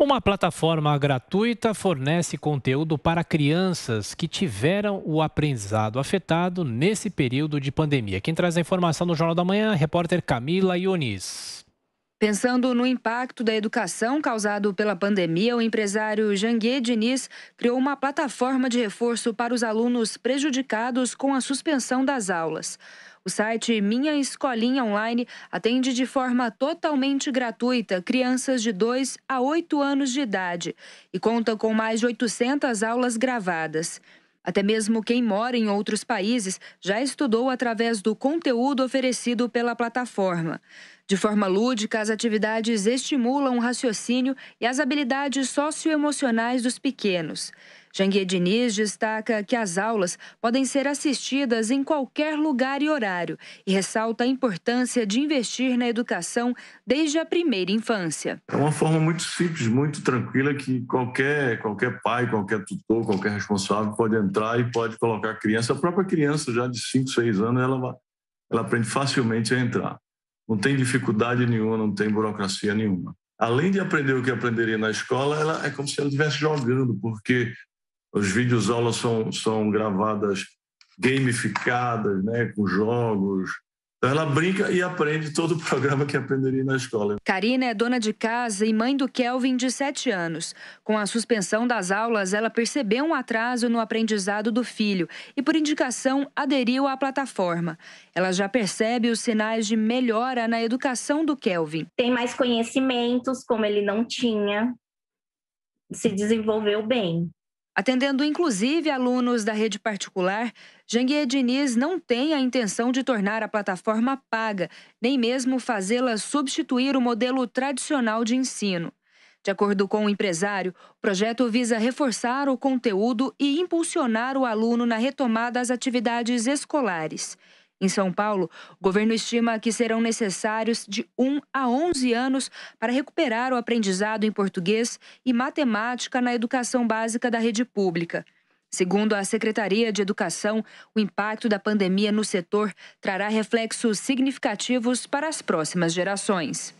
Uma plataforma gratuita fornece conteúdo para crianças que tiveram o aprendizado afetado nesse período de pandemia. Quem traz a informação no Jornal da Manhã, repórter Camila Ionis. Pensando no impacto da educação causado pela pandemia, o empresário Janguier Diniz criou uma plataforma de reforço para os alunos prejudicados com a suspensão das aulas. O site Minha Escolinha Online atende de forma totalmente gratuita crianças de 2 a 8 anos de idade e conta com mais de 800 aulas gravadas. Até mesmo quem mora em outros países já estudou através do conteúdo oferecido pela plataforma. De forma lúdica, as atividades estimulam o raciocínio e as habilidades socioemocionais dos pequenos. Janguier Diniz destaca que as aulas podem ser assistidas em qualquer lugar e horário e ressalta a importância de investir na educação desde a primeira infância. É uma forma muito simples, muito tranquila que qualquer, qualquer pai, qualquer tutor, qualquer responsável pode entrar e pode colocar a criança, a própria criança já de 5, 6 anos, ela, ela aprende facilmente a entrar. Não tem dificuldade nenhuma, não tem burocracia nenhuma além de aprender o que aprenderia na escola, ela é como se ela estivesse jogando, porque os vídeos aulas são, são gravadas gamificadas, né, com jogos, então ela brinca e aprende todo o programa que aprenderia na escola. Karina é dona de casa e mãe do Kelvin de 7 anos. Com a suspensão das aulas, ela percebeu um atraso no aprendizado do filho e, por indicação, aderiu à plataforma. Ela já percebe os sinais de melhora na educação do Kelvin. Tem mais conhecimentos, como ele não tinha, se desenvolveu bem. Atendendo inclusive alunos da rede particular, Janguier Diniz não tem a intenção de tornar a plataforma paga, nem mesmo fazê-la substituir o modelo tradicional de ensino. De acordo com o empresário, o projeto visa reforçar o conteúdo e impulsionar o aluno na retomada às atividades escolares. Em São Paulo, o governo estima que serão necessários de 1 a 11 anos para recuperar o aprendizado em português e matemática na educação básica da rede pública. Segundo a Secretaria de Educação, o impacto da pandemia no setor trará reflexos significativos para as próximas gerações.